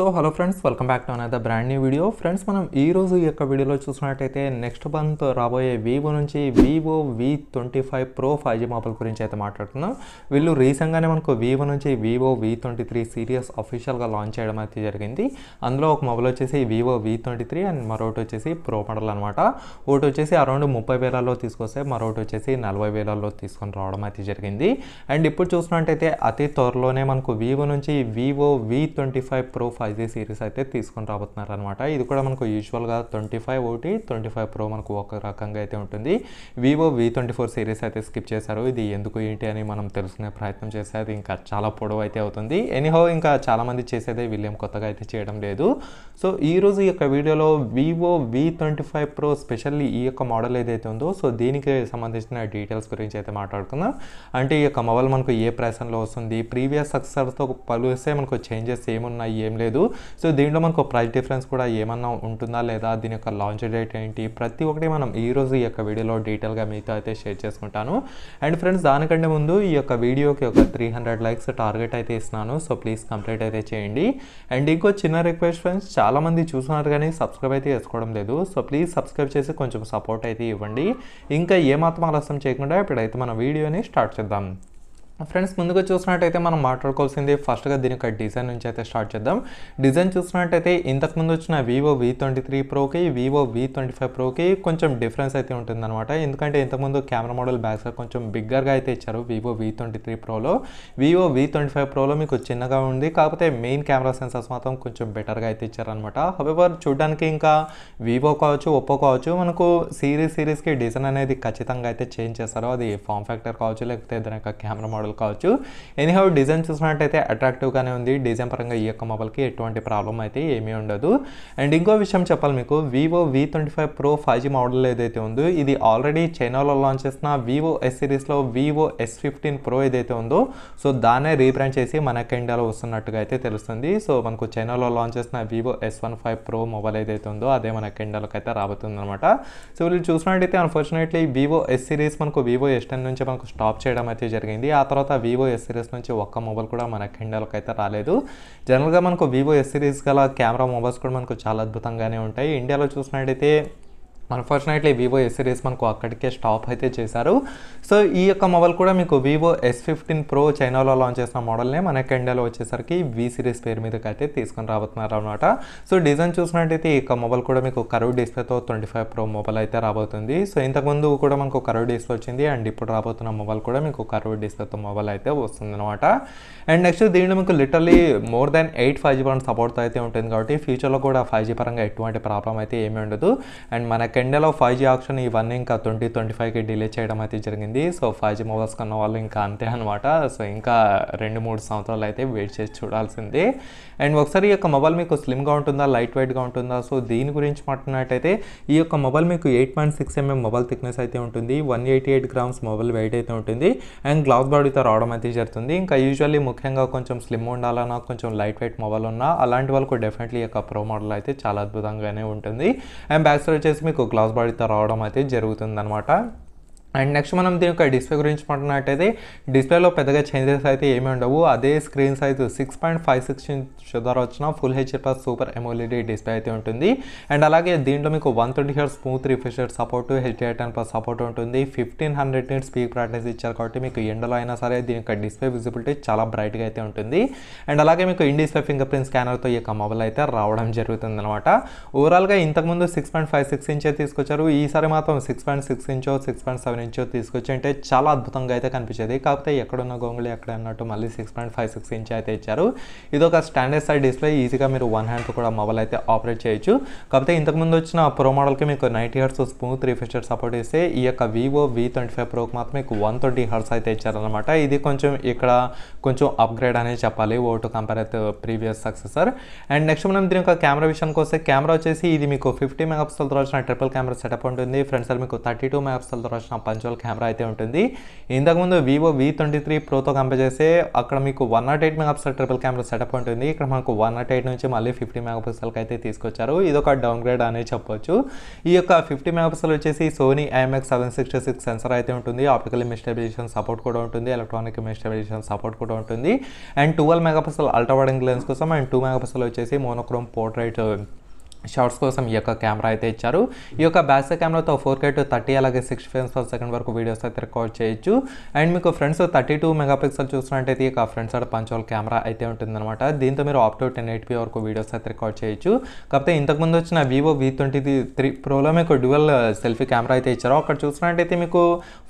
so hello friends welcome back to అనేది brand new video friends మనం ఈ రోజు ఈ యొక్క వీడియోలో చూసినట్టయితే నెక్స్ట్ మంత్ రాబోయే వివో నుంచి Vivo V twenty five pro five G mobile గురించి అయితే మాట్లాడుతున్నాం వీళ్ళు రీసెంట్గానే మనకు వివో నుంచి Vivo V twenty three series అఫీషియల్గా లాంచ్ చేయడం అయితే జరిగింది అందులో ఒక మొబైల్ వచ్చేసి Vivo V twenty three and మరొకటి వచ్చేసి ప్రో మోడల్ అనమాట ఒకటి వచ్చేసి అరౌండ్ ముప్పై వేలలో తీసుకొస్తే మరొకటి వచ్చేసి నలభై వేలలో తీసుకొని రావడం అయితే జరిగింది అండ్ ఇప్పుడు చూసినట్టయితే అతి త్వరలోనే మనకు వివో నుంచి Vivo V twenty five pro five G series అయితే తీసుకొని రాబోతున్నారు అనమాట ఇది కూడా మనకు యూజువల్గా ట్వంటీ ఫైవ్ ఒకటి ట్వంటీ ఫైవ్ ప్రో మనకు ఒక రకంగా అయితే ఉంటుంది Vivo V twenty four series అయితే స్కిప్ చేశారు ఇది ఎందుకు ఏంటి అని మనం తెలుసుకునే ప్రయత్నం చేసేది ఇంకా చాలా పొడవు అయితే అవుతుంది ఎనీహో ఇంకా చాలామంది చేసేదే వీళ్ళేం కొత్తగా అయితే చేయడం లేదు సో ఈరోజు ఈ యొక్క వీడియోలో Vivo V twenty five pro specially ఈ యొక్క మోడల్ ఏదైతే ఉందో సో దీనికి సంబంధించిన డీటెయిల్స్ గురించి అయితే మాట్లాడుకుందాం అంటే ఈ యొక్క మొబైల్ మనకు ఏ ప్రైస్లో వస్తుంది ప్రీవియస్ సక్సెస్తో పలుస్తే మనకు చేంజెస్ ఏమున్నాయి ఏం లేదు లేదు సో దీంట్లో మనకు ప్రైస్ డిఫరెన్స్ కూడా ఏమన్నా ఉంటుందా లేదా దీని యొక్క లాంచ్ డేట్ ఏంటి ప్రతి ఒక్కటి మనం ఈరోజు ఈ యొక్క వీడియోలో డీటెయిల్గా మీతో అయితే షేర్ చేసుకుంటాను అండ్ ఫ్రెండ్స్ దానికంటే ముందు ఈ యొక్క వీడియోకి ఒక త్రీ హండ్రెడ్ లైక్స్ టార్గెట్ అయితే ఇస్తున్నాను సో ప్లీజ్ కంప్లీట్ అయితే చేయండి అండ్ ఇంకో చిన్న రిక్వెస్ట్ ఫ్రెండ్స్ చాలామంది చూస్తున్నారు కానీ సబ్స్క్రైబ్ అయితే చేసుకోవడం లేదు సో ప్లీజ్ సబ్స్క్రైబ్ చేసి కొంచెం సపోర్ట్ అయితే ఇవ్వండి ఇంకా ఏమాత్రం ఆలస్యం చేయకుండా ఇప్పుడైతే మన వీడియోని స్టార్ట్ చేద్దాం ఫ్రెండ్స్ ముందుగా చూసినట్టయితే మనం మాట్లాడుకోవాల్సింది ఫస్ట్గా దీనికి డిజైన్ నుంచి అయితే స్టార్ట్ చేద్దాం డిజైన్ చూసినట్టయితే ఇంతకుముందు వచ్చిన వివో వి ట్వంటీ త్రీ ప్రోకి వివో వి ట్వంటీ ఫైవ్ ప్రోకి కొంచెం డిఫరెన్స్ అయితే ఉంటుందన్నమాట ఎందుకంటే ఇంతకుముందు కెమెరా మోడల్ బ్యాక్ సైడ్ కొంచెం బిగ్గర్గా అయితే ఇచ్చారు వివో వి ట్వంటీ త్రీ ప్రోలో వివో వి ట్వంటీ ఫైవ్ ప్రోలో మీకు చిన్నగా ఉంది కాకపోతే మెయిన్ కెమెరా సెన్సర్స్ మాత్రం కొంచెం బెటర్గా అయితే ఇచ్చారనమాట హవెవర్ చూడడానికి ఇంకా వివో కావచ్చు ఒప్పో కావచ్చు మనకు సిరీస్ సిరీస్కి డిజైన్ అనేది ఖచ్చితంగా అయితే చేంజ్ చేస్తారు అది ఫామ్ ఫ్యాక్టర్ కావచ్చు లేకపోతే దాని యొక్క కెమెరా మోడల్ మోడల్ కావచ్చు ఎనీహౌ డిజైన్ చూసినట్టయితే అట్రాక్టివ్గానే ఉంది డిజైన్ పరంగా ఈ యొక్క మొబైల్కి ఎటువంటి ప్రాబ్లం అయితే ఏమీ ఉండదు అండ్ ఇంకో విషయం చెప్పాలి మీకు Vivo V twenty five pro five G model ఏదైతే ఉందో ఇది ఆల్రెడీ చైనాలో లాంచ్ చేసిన వివో ఎస్ సిరీస్లో వివో ఎస్ ఫిఫ్టీన్ ప్రో ఏదైతే ఉందో సో దాన్నే రీబ్రాండ్ చేసి మనకి ఇండియాలో వస్తున్నట్టుగా అయితే తెలుస్తుంది సో మనకు చైనాలో లాంచ్ చేసిన Vivo S one five pro mobile ఏదైతే ఉందో అదే మనకి ఇండియాలోకి అయితే అనమాట సో వీళ్ళు చూసినట్టయితే అన్ఫార్చునేట్లీ వివో ఎస్ సిరీస్ మనకు వివో ఎస్ టెన్ నుంచి మనకు స్టాప్ చేయడం అయితే జరిగింది ఆ తర్వాత తర్వాత వివో ఎస్ సిరీస్ నుంచి ఒక్క మొబైల్ కూడా మన కిండల్కి అయితే రాలేదు జనరల్గా మనకు వివో ఎస్ సిరీస్ గల కెమెరా మొబైల్స్ కూడా మనకు చాలా అద్భుతంగానే ఉంటాయి ఇండియాలో చూసినట్టయితే అన్ఫార్చునేట్లీ వివో ఎస్ సిరీస్ మనకు అక్కడికే స్టాప్ అయితే చేశారు సో ఈ యొక్క మొబైల్ కూడా మీకు వివో ఎస్ ఫిఫ్టీన్ ప్రో చైనాలో లాంచ్ చేసిన మోడల్నే మనకి ఇండియాలో వచ్చేసరికి వి సిరీస్ పేరు మీదకి అయితే తీసుకొని రాబోతున్నారు అనమాట సో డిజైన్ చూసినట్టయితే ఈ యొక్క మొబైల్ కూడా మీకు కరువు డిస్ప్లేతో ట్వంటీ ఫైవ్ ప్రో మొబైల్ అయితే రాబోతుంది సో ఇంతకుముందు కూడా మనకు కరువు డిస్ప్లే వచ్చింది అండ్ ఇప్పుడు రాబోతున్న మొబైల్ కూడా మీకు కరువు డిస్ప్లేతో మొబైల్ అయితే వస్తుంది అనమాట అండ్ నెక్స్ట్ దీనిలో మీకు literally more than eight five G పరంగా సపోర్ట్ అయితే ఉంటుంది కాబట్టి ఫ్యూచర్లో కూడా ఫైవ్ జీ పరంగా ఎటువంటి ప్రాబ్లం అయితే ఏమీ ఉండదు అండ్ మనకి కెండలో ఫైవ్ జీ ఆప్షన్ ఇవన్నీ ఇంకా ట్వంటీ ట్వంటీ ఫైవ్కి డిలే చేయడం అయితే జరిగింది సో ఫైవ్ జీ మొబైల్స్ కొన్న వాళ్ళు ఇంకా అంతే అనమాట సో ఇంకా రెండు మూడు సంవత్సరాలు అయితే వెయిట్ చేసి చూడాల్సిందే అండ్ ఒకసారి ఈ యొక్క మొబైల్ మీకు స్లిమ్గా ఉంటుందా లైట్ వెయిట్గా ఉంటుందా సో దీని గురించి మాట్లాడినట్టయితే ఈ యొక్క మొబైల్ మీకు eight point six MM mobile thickness అయితే ఉంటుంది one eighty eight grams mobile weight అయితే ఉంటుంది అండ్ గ్లాస్ బాడీతో రావడం అయితే జరుగుతుంది ఇంకా యూజువల్లీ ముఖ్యంగా కొంచెం స్లిమ్ ఉండాలన్నా కొంచెం లైట్ వెయిట్ మొబైల్ ఉన్నా అలాంటి వాళ్ళకు డెఫినెట్లీ యొక్క ప్రో మోడల్ అయితే చాలా అద్భుతంగానే ఉంటుంది అండ్ బ్యాక్ సైడ్ వచ్చేసి మీకు గ్లాస్ బాడీతో రావడం అయితే జరుగుతుందనమాట అండ్ నెక్స్ట్ మనం దీని యొక్క డిస్ప్లే గురించి మాట్లాడినట్టయితే డిస్ప్లేలో పెద్దగా చేంజెస్ అయితే ఏమి ఉండవు అదే screen size six point five six inch ద్వారా వచ్చిన full HD plus super AMOLED display అయితే ఉంటుంది అండ్ అలాగే దీంట్లో మీకు వన్ ట్వంటీ హెడ్ smooth refresh rate support HD ten plus support ఉంటుంది fifteen hundred nits peak practice ఇచ్చారు కాబట్టి మీకు ఎండలో అయినా సరే దీని యొక్క డిస్ప్లే విజిబిలిటీ చాలా బ్రైట్గా అయితే ఉంటుంది అండ్ అలాగే మీకు ఇన్ ఫింగర్ ప్రింట్ స్కానర్తో ఈ యొక్క మొబైల్ అయితే రావడం జరుగుతుంది అనమాట ఓవరాల్గా ఇంతకుముందు సిక్స్ పాయింట్ ఫైవ్ సిక్స్ ఇంచే తీసుకొచ్చారు ఈసారి మాత్రం సిక్స్ పాయింట్ సిక్స్ ఇంచో సిక్స్ పాయింట్ సెవెన్ నుంచో తీసుకొచ్చి అంటే చాలా అద్భుతంగా అయితే కనిపించేది కాకపోతే ఎక్కడున్న గొంగులు ఎక్కడ అన్నట్టు మళ్ళీ six point five six inch అయితే ఇచ్చారు ఇది ఒక స్టాండర్డ్ సైడ్ డిస్ప్లే ఈజీగా మీరు వన్ హ్యాండ్తో కూడా మొబైల్ అయితే ఆపరేట్ చేయొచ్చు కాకపోతే ఇంతకుముందు వచ్చిన ప్రో మోడల్కి మీకు ninety hertz smooth refresh rate support ఇస్తే ఈ యొక్క వివో వి ట్వంటీ ఫైవ్ ప్రోకి మాత్రం మీకు వన్ ట్వంటీ హర్స్ అయితే ఇచ్చారనమాట ఇది కొంచెం ఇక్కడ కొంచెం అప్గ్రేడ్ అనేది చెప్పాలి ఓ టు కంపేర్ అయితే ప్రీవియస్ సక్సెసర్ అండ్ నెక్స్ట్ మనం దీని యొక్క కెమెరా విషయానికి వస్తే కెమెరా వచ్చేసి ఇది మీకు ఫిఫ్టీ మెగాపిక్సెల్తో వచ్చిన ట్రిపుల్ కెమెరా సెటప్ ఉంటుంది ఫ్రంట్ సైడ్ మీకు థర్టీ టూ మెగాపిక్సెల్తో వచ్చిన పంచోల్ కెమెరా అయితే ఉంటుంది ఇంతకుముందు వివో వి ట్వంటీ త్రీ ప్రోతో కంపేర్ చేస్తే అక్కడ మీకు one nought eight mega triple camera setup ఉంటుంది ఇక్కడ మనకు వన్ నాట్ ఎయిట్ నుంచి మళ్ళీ ఫిఫ్టీ మెగా పిక్సల్కి అయితే తీసుకొచ్చారు ఇది ఒక డౌన్ గ్రేడ్ అనేది చెప్పొచ్చు ఈ యొక్క ఫిఫ్టీ మెగా వచ్చేసి Sony IMX seven sixty six sensor అయితే ఉంటుంది ఆప్టికల్ ఇమేజ్ సపోర్ట్ కూడా ఉంటుంది ఎలక్ట్రానిక్ ఇమేజ్ సపోర్ట్ కూడా ఉంటుంది and twelve mega pixel ultra wide angle lens కోసం అండ్ టూ మెగా పిక్సెల్ వచ్చేసి మోనోక్రోమ్ పోర్ట్రైట్ షార్ట్స్ కోసం ఈ యొక్క కెమెరా అయితే ఇచ్చారు ఈ యొక్క బ్యాక్ కెమెరాతో ఫోర్ కే టు థర్టీ అలాగే సిక్స్ ఫ్రేమ్స్ పర్ సెకండ్ వరకు వీడియోస్ అయితే రికార్డ్ చేయొచ్చు అండ్ మీకు ఫ్రెండ్స్ థర్టీ టూ మెగాపిక్సెల్ చూసినట్టయితే యొక్క ఫ్రంట్ సైడ్ పంచోల్ కెమెరా అయితే ఉంటుందన్నమాట దీంతో మీరు ఆప్ టు టెన్ ఎయిట్పీ వరకు వీడియోస్ అయితే రికార్డ్ చేయొచ్చు కాకపోతే ఇంతకుముందు వచ్చిన వివో వి ట్వంటీ త్రీ ప్రోలో మీకు డ్యువల్ సెల్ఫీ కెమెరా అయితే ఇచ్చారు అక్కడ చూసినట్టయితే మీకు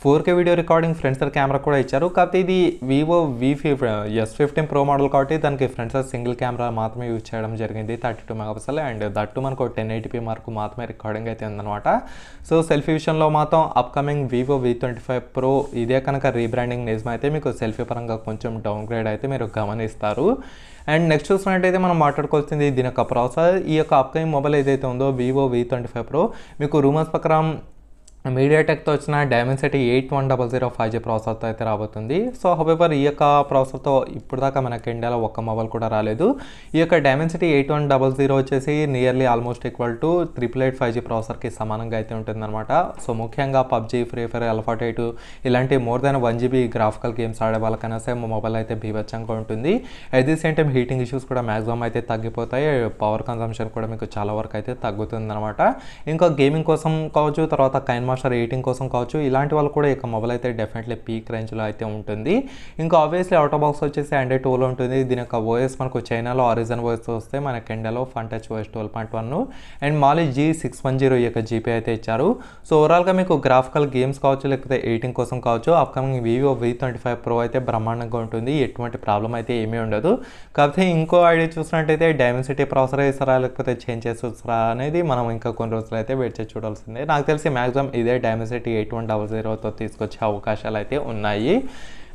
four K video recording front side camera కూడా ఇచ్చారు కాకపోతే ఇది వివో వి ఫిఫ్ ఎస్ ఫిఫ్టీన్ ప్రో మోడల్ కాబట్టి దానికి ఫ్రంట్ సైడ్ సింగిల్ కెమెరా మాత్రమే యూజ్ చేయడం జరిగింది thirty two megapixel and that మనకు టెన్ ఎయిటీపీ మార్కు మాత్రమే రికార్డింగ్ అయితే ఉందన్నమాట సో సెల్ఫీ విషయంలో మాత్రం upcoming Vivo V twenty five pro ఇదే కనుక రీబ్రాండింగ్ నిజమైతే మీకు సెల్ఫీ పరంగా కొంచెం డౌన్గ్రేడ్ అయితే మీరు గమనిస్తారు అండ్ నెక్స్ట్ చూసినట్టయితే మనం మాట్లాడుకోవాల్సింది దీని యొక్క ప్రాసెస్ ఈ యొక్క అప్కమింగ్ మొబైల్ ఏదైతే ఉందో Vivo V twenty five pro మీకు రూమర్స్ ప్రకారం మీడియాటెక్తో వచ్చిన Dimensity eight one double zero five G ప్రాసెసర్తో అయితే రాబోతుంది సో హోవేవర్ ఈ యొక్క ప్రాసెసర్తో ఇప్పుడు దాకా మనకి ఇండియాలో ఒక్క మొబైల్ కూడా రాలేదు ఈ యొక్క Dimensity eight one double zero వచ్చేసి nearly almost equal to triple eight five G ప్రాసెసర్కి సమానంగా అయితే ఉంటుందన్నమాట సో ముఖ్యంగా PUBG free fire asphalt eight ఇలాంటి more than one GB graphical games ఆడే వాళ్ళకైనా సరే మొబైల్ అయితే బీభత్సంగా ఉంటుంది at the same time heating issues కూడా మ్యాక్సిమం అయితే తగ్గిపోతాయి పవర్ కన్సంప్షన్ కూడా మీకు చాలా వరకు అయితే తగ్గుతుంది అనమాట ఇంకా గేమింగ్ కోసం కావచ్చు తర్వాత కైన్ మాస్టర్ ఎయిటింగ్ కోసం కావచ్చు ఇలాంటి వాళ్ళు కూడా ఇక మొబైల్ అయితే డెఫినెట్లీ పీక్ రేంజ్లో అయితే ఉంటుంది ఇంకా ఆబ్వియస్లీ అవుట్ ఆఫ్ బాక్స్ వచ్చేసి ఆండ్రాయిడ్ టూలో ఉంటుంది దీని యొక్క ఓఎస్ మనకు చైనాలో ఆరిజన్ ఓఎస్ వస్తే మన కెండలో Funtouch OS twelve point one and Mali G six one zero యొక్క జీపీ అయితే ఇచ్చారు సో ఓవరాల్గా మీకు గ్రాఫికల్ గేమ్స్ కావచ్చు లేకపోతే ఎయిటింగ్ కోసం కావచ్చు upcoming Vivo V twenty five pro అయితే బ్రహ్మాండంగా ఉంటుంది ఎటువంటి ప్రాబ్లం అయితే ఏమీ ఉండదు కాకపోతే ఇంకో ఐడియా చూసినట్టయితే డైమెన్సిటీ ప్రాసెసర్ ఇస్తారా లేకపోతే చేంజ్ చేసి అనేది మనం ఇంకా కొన్ని రోజులు అయితే వెయిట్ చేసి చూడాల్సిందే నాకు తెలిసి మ్యాక్సిమం इधे Dimensity eight one double zero तो अवकाश उन्ई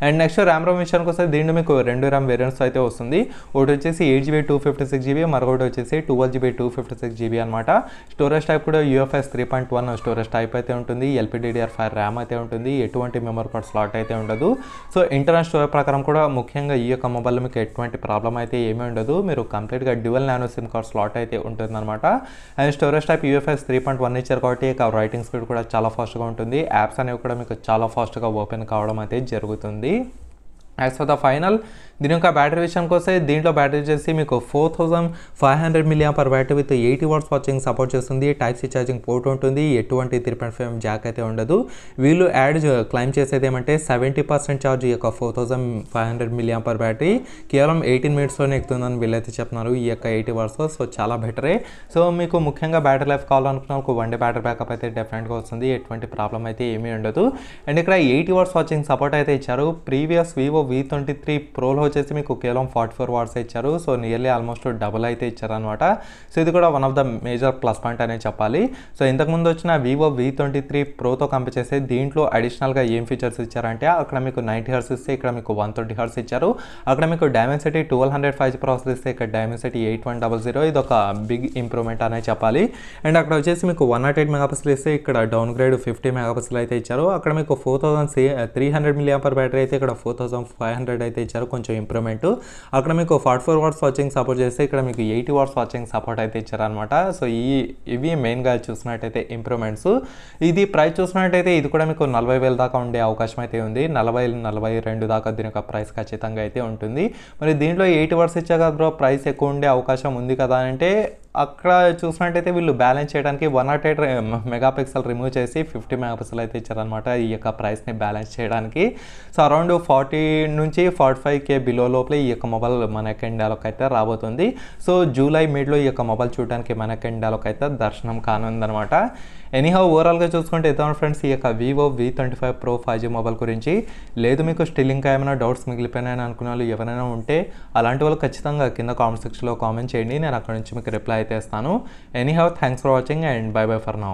అండ్ నెక్స్ట్ ర్యామ్ రోమ్ విషయానికి వస్తే దీంట్లో మీకు రెండు ర్యామ్ వేరియంట్స్ అయితే వస్తుంది ఒకటి వచ్చేసి eight GB two fifty six GB మరొకటి వచ్చేసి twelve GB two fifty six GB అనమాట స్టోరేజ్ టైప్ కూడా UFS three point one storage type అయితే ఉంటుంది ఎల్పిడిఆర్ ఫైవ్ ర్యామ్ అయితే ఉంటుంది ఎటువంటి మెమరీ కార్డ్ స్లాట్ అయితే ఉండదు సో ఇంటర్నల్ స్టోరేజ్ ప్రకారం కూడా ముఖ్యంగా ఈ యొక్క మొబైల్లో మీకు ఎటువంటి ప్రాబ్లం అయితే ఏమీ ఉండదు మీరు కంప్లీట్గా dual nano SIM card slot అయితే అనమాట and storage type UFS three point one ఇచ్చారు కాబట్టి రైటింగ్ స్పీడ్ కూడా చాలా ఫాస్ట్గా ఉంటుంది యాప్స్ అనేవి కూడా మీకు చాలా ఫాస్ట్గా ఓపెన్ కావడం అయితే జరుగుతుంది J as far the final దీని యొక్క బ్యాటరీ విషయం వస్తే దీంట్లో బ్యాటరీ వచ్చేసి మీకు four thousand five hundred milliampere battery with eighty watts watching support చేస్తుంది టైప్ సి ఛార్జింగ్ పోర్ట్ ఉంటుంది ఎటువంటి త్రీ పాయింట్ ఫైవ్ జాక్ అయితే ఉండదు వీళ్ళు యాడ్ క్లైమ్ చేసేది ఏమంటే సెవెంటీ పర్సెంట్ ఛార్జ్ ఈ యొక్క four thousand five hundred milliampere battery కేవలం ఎయిటీన్ మినిట్స్లోనే ఎక్కుతుందని వీళ్ళైతే చెప్తున్నారు ఈ యొక్క ఎయిటీ వాట్స్ సో చాలా బెటరే సో మీకు ముఖ్యంగా బ్యాటరీ లైఫ్ కావాలనుకున్న ఒక వన్ డే బ్యాటరీ బ్యాకప్ అయితే డెఫినెట్గా వస్తుంది ఎటువంటి ప్రాబ్లం అయితే ఏమీ ఉండదు అండ్ ఇక్కడ ఎయిటీ వాట్స్ వాచింగ్ సపోర్ట్ అయితే ఇచ్చారు previous Vivo V twenty three ప్రోలో వచ్చేసి మీకు కేవలం ఫార్టీ ఫోర్ వాట్స్ ఇచ్చారు సో నియర్లీ ఆల్మోస్ట్ డబుల్ అయితే ఇచ్చారనమాట సో ఇది కూడా one of the major plus point అనేది చెప్పాలి సో ఇంతకుముందు వచ్చిన వివో వి ట్వంటీ త్రీ ప్రోతో కంపేర్ చేస్తే దీంట్లో అడిషనల్గా ఏం ఫీచర్స్ ఇచ్చారంటే అక్కడ మీకు నైంటీ హర్స్ ఇస్తే ఇక్కడ మీకు వన్ ట్వంటీ హర్స్ ఇచ్చారు అక్కడ మీకు Dimensity twelve hundred five process ఇస్తే ఇక్కడ Dimensity eight one double zero ఇది ఒక బిగ్ ఇంప్రూవ్మెంట్ అనేది చెప్పాలి అండ్ అక్కడ వచ్చేసి మీకు వన్ నాట్ ఎయిట్ మెగాపిక్సల్ ఇస్తే ఇక్కడ డౌన్ గ్రేడ్ ఫిఫ్టీ మెగాపిక్సల్ అయితే ఇచ్చారు అక్కడ మీకు four thousand three hundred milliampere battery అయితే ఇక్కడ ఫోర్ థౌసండ్ ఫైవ్ హండ్రెడ్ అయితే ఇచ్చారు కొంచెం ఇంప్రూవ్మెంట్ అక్కడ మీకు forty four watts watching support చేస్తే ఇక్కడ మీకు ఎయిటీ వాట్స్ వాచింగ్ సపోర్ట్ అయితే ఇచ్చారనమాట సో ఈ ఇవి మెయిన్గా చూసినట్టయితే ఇంప్రూవ్మెంట్స్ ఇది ప్రైస్ చూసినట్టయితే ఇది కూడా మీకు నలభై వేల దాకా ఉండే అవకాశం అయితే ఉంది నలభై నలభై రెండు దాకా దీని యొక్క ప్రైస్ ఖచ్చితంగా అయితే ఉంటుంది మరి దీంట్లో ఎయిట్ వర్స్ ఇచ్చా కదా బ్రో ప్రైస్ ఎక్కువ ఉండే అవకాశం ఉంది కదా అంటే అక్కడ చూసినట్టయితే వీళ్ళు బ్యాలెన్స్ చేయడానికి one nought eight mega pixel remove చేసి ఫిఫ్టీ మెగా పిక్సెల్ అయితే ఇచ్చారనమాట ఈ యొక్క ప్రైస్ని బ్యాలెన్స్ చేయడానికి సో అరౌండ్ ఫార్టీ నుంచి ఫార్టీ ఫైవ్ కే బిలో లోపల ఈ యొక్క మొబైల్ మనకి ఇండియాలోకి అయితే రాబోతుంది సో జూలై మిడ్లో ఈ యొక్క మొబైల్ చూడడానికి మనకి ఇండియాలోకి అయితే దర్శనం కానుందనమాట ఎనీహౌ ఓవరాల్గా చూసుకుంటే ఇద్దాం ఫ్రెండ్స్ ఈ యొక్క Vivo V twenty five pro five G mobile గురించి లేదు మీకు స్టిల్ ఇంకా ఏమైనా డౌట్స్ మిగిలిపోయినాయని అనుకున్న వాళ్ళు ఎవరైనా ఉంటే అలాంటి వాళ్ళు ఖచ్చితంగా కింద కామెంట్ సెక్షన్లో కామెంట్ చేయండి నేను అక్కడ నుంచి మీకు రిప్లై అయితే ఇస్తాను anyhow thanks for watching and bye bye for now